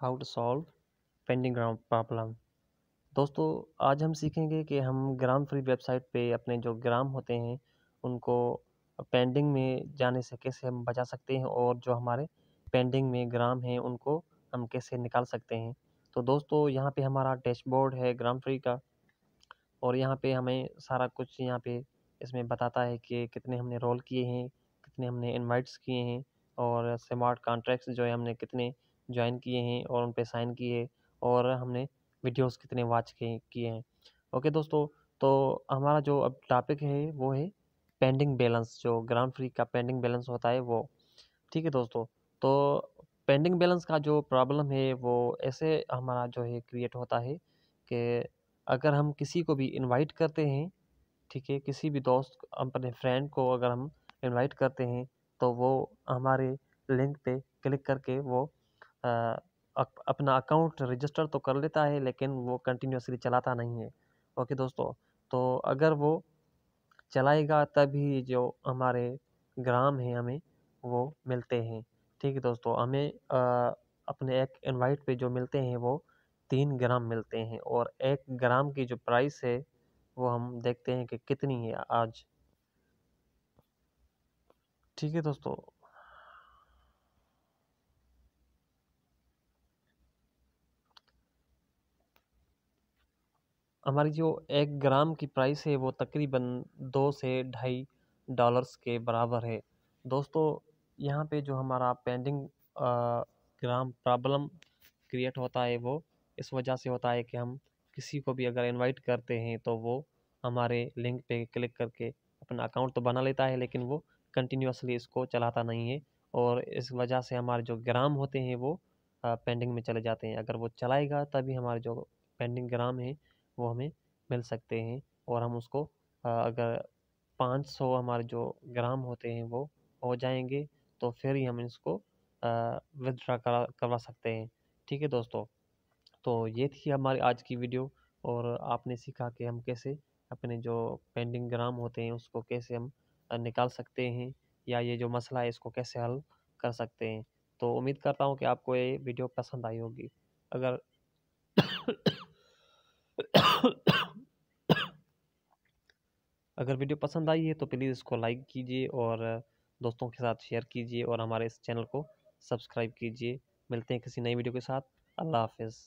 how to solve pending gram problem दोस्तों आज हम सीखेंगे कि हम ग्राम फ्री वेबसाइट पे अपने जो ग्राम होते हैं उनको पेंडिंग में जाने से कैसे हम बचा सकते हैं और जो हमारे पेंडिंग में ग्राम हैं उनको हम कैसे निकाल सकते हैं तो दोस्तों यहाँ पे हमारा डैशबोर्ड है ग्राम फ्री का और यहाँ पे हमें सारा कुछ यहाँ पे इसमें बताता है कि कितने हमने रोल किए हैं कितने हमने इनवाइट्स किए हैं और स्मार्ट कॉन्ट्रैक्ट्स जो है हमने कितने ज्वाइन किए हैं और उन पर साइन किए और हमने वीडियोस कितने वाच किए हैं ओके दोस्तों तो हमारा जो अब टॉपिक है वो है पेंडिंग बैलेंस जो ग्राउंड फ्री का पेंडिंग बैलेंस होता है वो ठीक है दोस्तों तो पेंडिंग बैलेंस का जो प्रॉब्लम है वो ऐसे हमारा जो है क्रिएट होता है कि अगर हम किसी को भी इनवाइट करते हैं ठीक है किसी भी दोस्त अपने फ्रेंड को अगर हम इनवाइट करते हैं तो वो हमारे लिंक पे क्लिक करके वो अपना अकाउंट रजिस्टर तो कर लेता है लेकिन वो कंटिन्यूसली चलाता नहीं है ओके दोस्तों तो अगर वो चलाएगा तभी जो हमारे ग्राम हैं हमें वो मिलते हैं ठीक है दोस्तों हमें आ, अपने एक इनवाइट पे जो मिलते हैं वो तीन ग्राम मिलते हैं और एक ग्राम की जो प्राइस है वो हम देखते हैं कि कितनी है आज ठीक है दोस्तों हमारी जो एक ग्राम की प्राइस है वो तकरीबन दो से ढाई डॉलर्स के बराबर है दोस्तों यहाँ पे जो हमारा पेंडिंग ग्राम प्रॉब्लम क्रिएट होता है वो इस वजह से होता है कि हम किसी को भी अगर इनवाइट करते हैं तो वो हमारे लिंक पे क्लिक करके अपना अकाउंट तो बना लेता है लेकिन वो कंटिन्यूसली इसको चलाता नहीं है और इस वजह से हमारे जो ग्राम होते हैं वो पेंडिंग में चले जाते हैं अगर वो चलाएगा तभी हमारे जो पेंडिंग ग्राम है वो हमें मिल सकते हैं और हम उसको अगर पाँच सौ हमारे जो ग्राम होते हैं वो हो जाएंगे तो फिर ही हम इसको विदड्रा करा करवा सकते हैं ठीक है दोस्तों तो ये थी हमारी आज की वीडियो और आपने सीखा कि हम कैसे अपने जो पेंडिंग ग्राम होते हैं उसको कैसे हम निकाल सकते हैं या ये जो मसला है इसको कैसे हल कर सकते हैं तो उम्मीद करता हूँ कि आपको ये वीडियो पसंद आई होगी अगर अगर वीडियो पसंद आई है तो प्लीज़ इसको लाइक कीजिए और दोस्तों के साथ शेयर कीजिए और हमारे इस चैनल को सब्सक्राइब कीजिए मिलते हैं किसी नई वीडियो के साथ अल्लाह हाफिज़